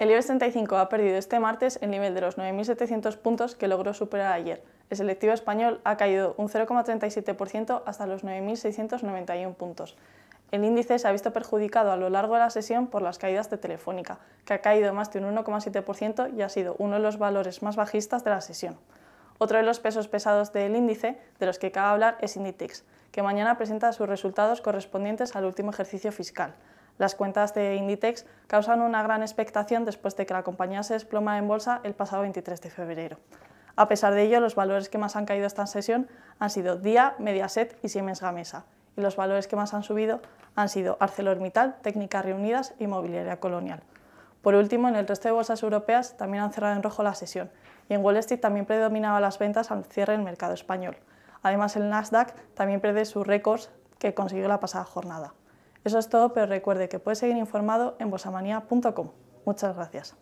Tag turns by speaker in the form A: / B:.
A: El IBEX 35 ha perdido este martes el nivel de los 9.700 puntos que logró superar ayer. El selectivo español ha caído un 0,37% hasta los 9.691 puntos. El índice se ha visto perjudicado a lo largo de la sesión por las caídas de Telefónica, que ha caído más de un 1,7% y ha sido uno de los valores más bajistas de la sesión. Otro de los pesos pesados del índice, de los que cabe hablar, es Inditex, que mañana presenta sus resultados correspondientes al último ejercicio fiscal. Las cuentas de Inditex causan una gran expectación después de que la compañía se desploma en bolsa el pasado 23 de febrero. A pesar de ello, los valores que más han caído esta sesión han sido Día, Mediaset y Siemens Gamesa. Y los valores que más han subido han sido ArcelorMittal, Técnicas Reunidas y Mobiliaria Colonial. Por último, en el resto de bolsas europeas también han cerrado en rojo la sesión y en Wall Street también predominaban las ventas al cierre del mercado español. Además, el Nasdaq también pierde sus récords que consiguió la pasada jornada. Eso es todo, pero recuerde que puede seguir informado en bosamanía.com. Muchas gracias.